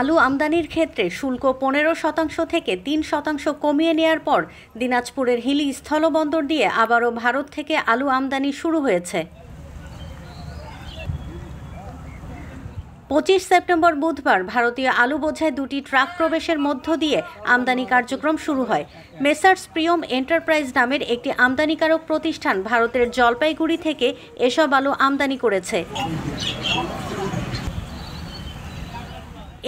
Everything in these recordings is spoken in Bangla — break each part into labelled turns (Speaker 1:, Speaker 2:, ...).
Speaker 1: আলু আমদানির ক্ষেত্রে শুল্ক পনেরো শতাংশ থেকে তিন শতাংশ কমিয়ে নেয়ার পর দিনাজপুরের হিলি স্থলবন্দর দিয়ে আবারও ভারত থেকে আলু আমদানি শুরু হয়েছে পঁচিশ সেপ্টেম্বর বুধবার ভারতীয় আলু বোঝায় দুটি ট্রাক প্রবেশের মধ্য দিয়ে আমদানি কার্যক্রম শুরু হয় মেসার্স প্রিয়ম এন্টারপ্রাইজ নামের একটি আমদানিকারক প্রতিষ্ঠান ভারতের জলপাইগুড়ি থেকে এসব আলু আমদানি করেছে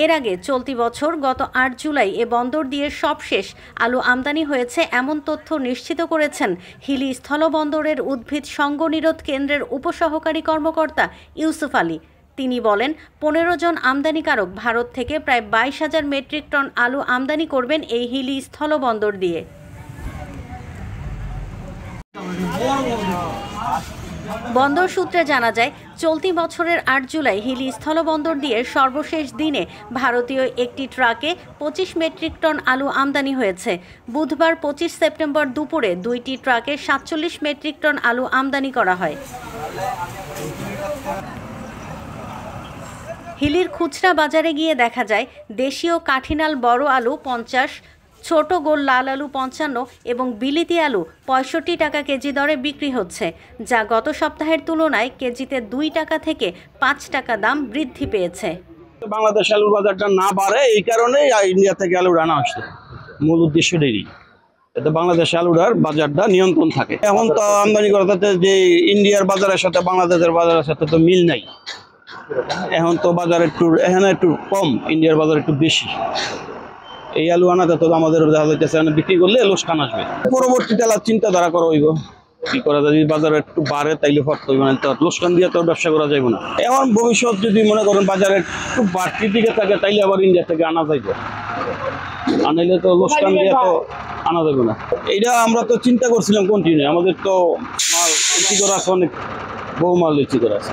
Speaker 1: এর আগে চলতি বছর গত আট জুলাই এ বন্দর দিয়ে সবশেষ আলু আমদানি হয়েছে এমন তথ্য নিশ্চিত করেছেন হিলি স্থলবন্দরের উদ্ভিদ সংঘনিরোধ কেন্দ্রের উপসহকারী কর্মকর্তা ইউসুফ আলী তিনি বলেন পনেরো জন আমদানিকারক ভারত থেকে প্রায় বাইশ হাজার মেট্রিক টন আলু আমদানি করবেন এই হিলি স্থলবন্দর দিয়ে বন্দর সূত্রে জানা যায় চলতি বছরের আট জুলাই হিলি স্থলবন্দর দিয়ে সর্বশেষ দিনে ভারতীয় একটি ট্রাকে পঁচিশ মেট্রিক টন আলু আমদানি হয়েছে বুধবার পঁচিশ সেপ্টেম্বর দুপুরে দুইটি ট্রাকে সাতচল্লিশ মেট্রিক টন আলু আমদানি করা হয় হিলির খুচরা বাজারে গিয়ে দেখা যায় দেশীয় কাঠিনাল বড় আলু পঞ্চাশ ছোট গোল লাল আলু পঞ্চান্ন এবং বিলিতি আলু পঁয়ষট্টি টাকা কেজি দরে বিক্রি হচ্ছে যা গত সপ্তাহের তুলনায় কেজিতে দুই টাকা থেকে পাঁচ টাকা দাম বৃদ্ধি পেয়েছে
Speaker 2: বাংলাদেশ আলুর বাজারটা না বাড়ে এই কারণে ইন্ডিয়া থেকে আলু রানা আসছে মূল ডেরি এতে বাংলাদেশ আলুরার বাজারটা নিয়ন্ত্রণ থাকে এখন তো আমদানি করতে যে ইন্ডিয়ার বাজারের সাথে বাংলাদেশের বাজারের সাথে তো মিল নাই এখন তো বাজার একটু এখানে একটু কম ইন্ডিয়ার বাজার একটু বেশি এই আলু আনাতে তবে আমাদের দেখা যাচ্ছে মানে বিক্রি করলে লোকসান আসবে পরবর্তীতে আলাদা ধারা করা হইব কি করা যদি একটু বাড়ে তাইলে তো লোকসান দিয়ে তো ব্যবসা করা না এমন ভবিষ্যৎ যদি মনে করেন বাজারে একটু দিকে থাকে তাইলে আবার ইন্ডিয়া থেকে আনা যাইবে আনাইলে তো লোকসান দিয়ে তো আনা যাবে না এইটা আমরা তো চিন্তা করছিলাম কন্টিনিউ আমাদের তো মাল ইচি করা আছে অনেক বহু মাল ইচি করা আছে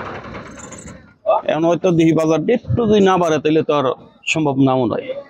Speaker 2: এখন হয়তো দেখি বাজারটা একটু যদি না বাড়ে তাহলে তো আর সম্ভব নাও নয়